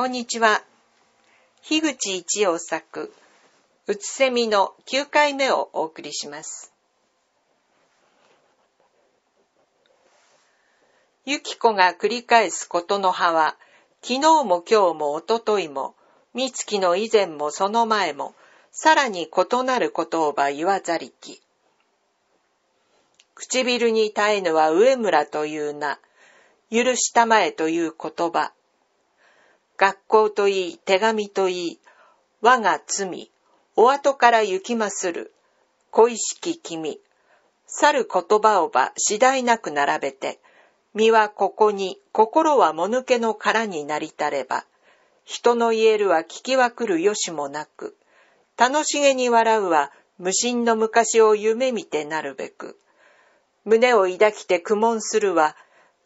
こんにちは。樋口一葉作、うつせみの9回目をお送りします。ゆき子が繰り返すことの葉は、昨日も今日もおとといも、みつきの以前もその前も、さらに異なる言葉言わざりき。唇に耐えぬは上村という名、許したまえという言葉、学校といい、手紙といい、我が罪、お後から行きまする、恋しき君、去る言葉をば次第なく並べて、身はここに、心はもぬけの殻になりたれば、人の言えるは聞きはくるよしもなく、楽しげに笑うは無心の昔を夢見てなるべく、胸を抱きて苦悶するは、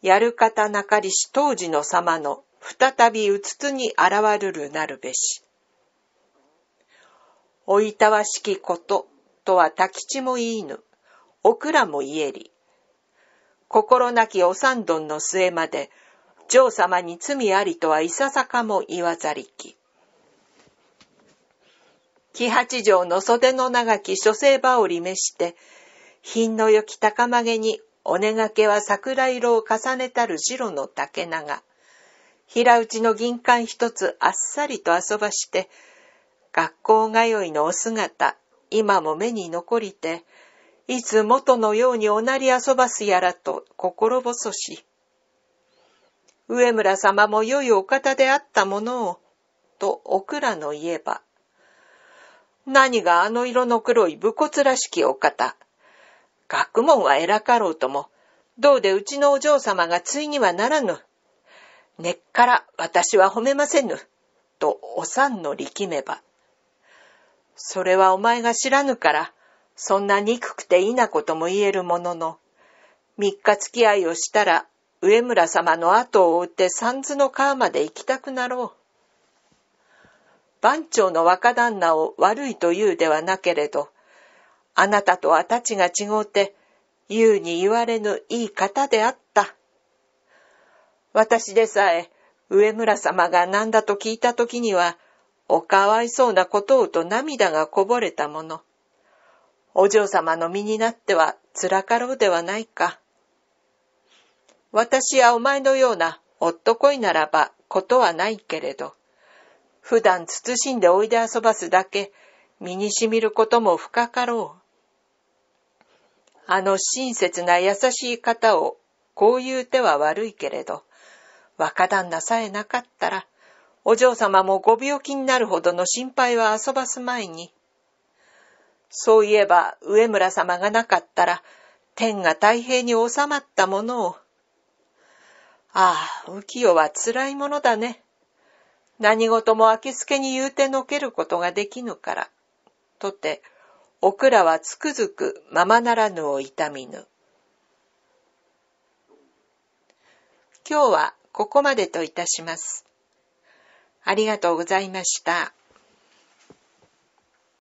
やる方なかりし当時の様の再びうつつに現るるなるべし。おいたわしきこととは多吉も言いぬ、おくらも言えり。心なきお三どんの末まで、嬢様に罪ありとはいささかも言わざりき。木八条の袖の長き諸生羽織めして、品のよき高曲げにお願けは桜色を重ねたる白の竹長。平打ちの銀冠一つあっさりと遊ばして、学校通いのお姿、今も目に残りて、いつ元のようにおなり遊ばすやらと心細し、上村様も良いお方であったものを、とお倉の言えば、何があの色の黒い武骨らしきお方、学問は偉かろうとも、どうでうちのお嬢様がついにはならぬ。根っから私は褒めませぬ、とおさんの力めば。それはお前が知らぬから、そんな憎くていいなことも言えるものの、三日付き合いをしたら、上村様の後を追って三途の川まで行きたくなろう。番長の若旦那を悪いと言うではなけれど、あなたとはたちが違うて、言うに言われぬいい方であった。私でさえ、上村様が何だと聞いた時には、おかわいそうなことをと涙がこぼれたもの。お嬢様の身になっては辛かろうではないか。私やお前のような夫恋ならばことはないけれど、普段慎んでおいで遊ばすだけ、身にしみることも深かろう。あの親切な優しい方を、こういう手は悪いけれど、若旦那さえなかったら、お嬢様もご病気になるほどの心配は遊ばす前に。そういえば、上村様がなかったら、天が太平に収まったものを。ああ、浮世は辛いものだね。何事も明けすけに言うてのけることができぬから。とて、おくらはつくづくままならぬを痛みぬ。今日はここまでといたします。ありがとうございました。